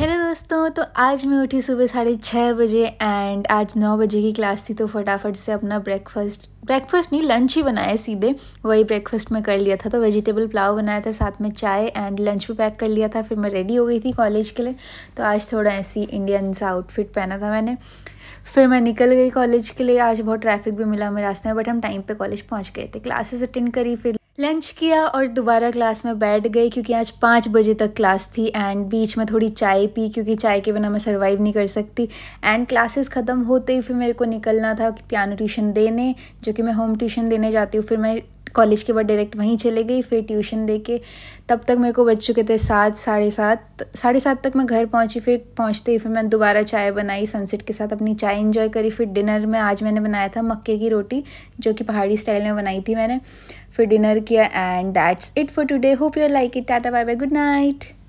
hello दोस्तों तो आज मैं उठी सुबह साढ़े छः बजे एंड आज नौ बजे की क्लास थी तो फटाफट से अपना ब्रेकफास्ट ब्रेकफास्ट नहीं लंच ही बनाया सीधे वही ब्रेकफास्ट में कर लिया था तो वेजिटेबल पुलाव बनाया था साथ में चाय एंड लंच भी पैक कर लिया था फिर मैं रेडी हो गई थी कॉलेज के लिए तो आज थोड़ा ऐसी इंडियन सा आउटफिट पहना था मैंने फिर मैं निकल गई कॉलेज के लिए आज बहुत ट्रैफिक भी मिला हमें रास्ते में बट हम टाइम पर कॉलेज पहुँच गए थे क्लासेस अटेंड करी फिर लंच किया और दोबारा क्लास में बैठ गई क्योंकि आज पाँच बजे तक क्लास थी एंड बीच में थोड़ी चाय पी क्योंकि चाय के बिना मैं सर्वाइव नहीं कर सकती एंड क्लासेस ख़त्म होते ही फिर मेरे को निकलना था पियानो ट्यूशन देने जो कि मैं होम ट्यूशन देने जाती हूँ फिर मैं कॉलेज के बाद डायरेक्ट वहीं चले गई फिर ट्यूशन दे के तब तक मेरे को बज चुके थे सात साढ़े सात साढ़े सात तक मैं घर पहुंची फिर पहुंचते ही फिर मैंने दोबारा चाय बनाई सनसेट के साथ अपनी चाय इन्जॉय करी फिर डिनर में आज मैंने बनाया था मक्के की रोटी जो कि पहाड़ी स्टाइल में बनाई थी मैंने फिर डिनर किया and that's it for today hope you like it tata bye bye good night